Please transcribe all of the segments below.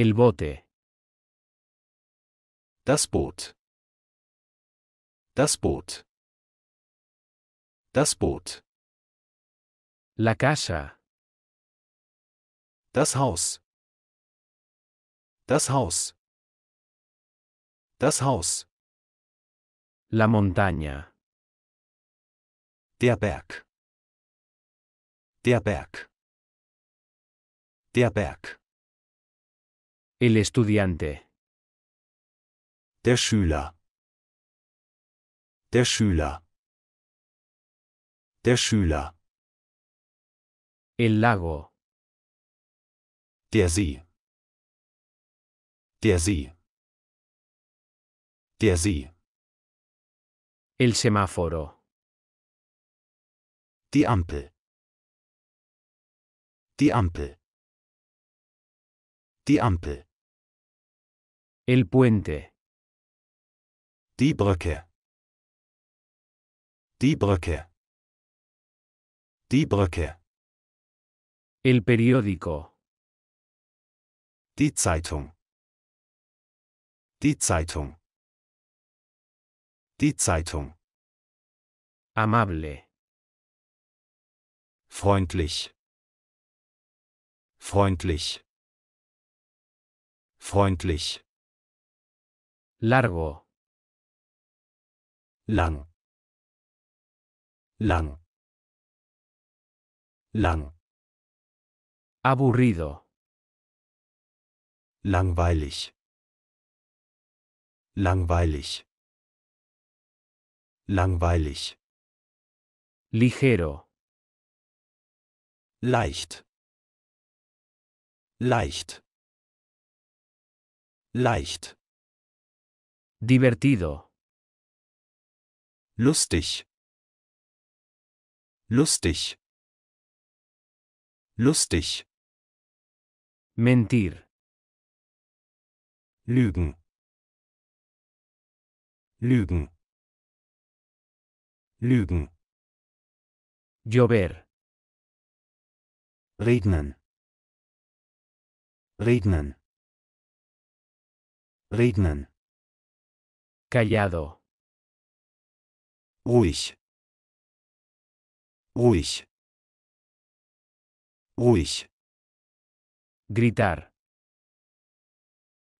El bote. Das Boot. Das Boot. Das Boot. La casa. Das Haus. Das Haus. Das Haus. La montaña. Der Berg. Der Berg. Der Berg. El estudiante. Der Schüler. Der Schüler. Der Schüler. El lago. Der See. Der See. Der See. El semáforo. Die Ampel. Die Ampel. Die Ampel. El puente. Die Brücke. Die Brücke. Die Brücke. El periódico. Die Zeitung. Die Zeitung. Die Zeitung. Amable. Freundlich. Freundlich. Freundlich largo, lang, lang, lang, aburrido, langweilig, langweilig, langweilig, ligero, leicht, leicht, leicht Divertido. Lustig. Lustig. Lustig. Mentir. Lügen. Lügen. Lügen. Llover. Regnen. Regnen. Regnen. Callado. Ruhig. Ruhig. Ruhig. Gritar.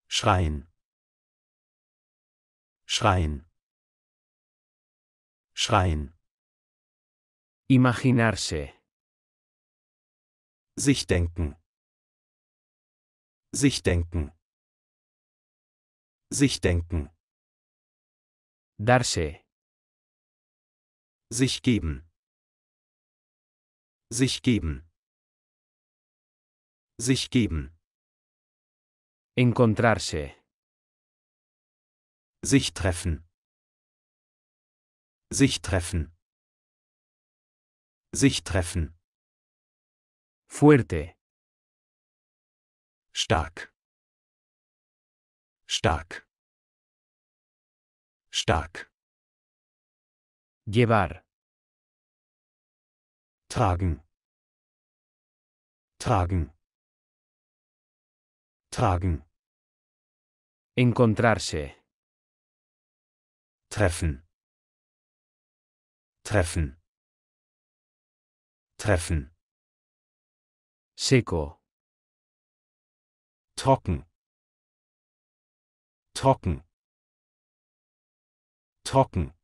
Schreien. Schreien. Schreien. Imaginarse. Sich denken. Sich denken. Sich denken. Darse. Sich geben. Sich geben. Sich geben. Encontrarse. Sich treffen. Sich treffen. Sich treffen. Fuerte. Stark. Stark. Stark. Llevar. Tragen. Tragen. Tragen. Encontrarse. Treffen. Treffen. Treffen. Seco. Trocken. Trocken trocken.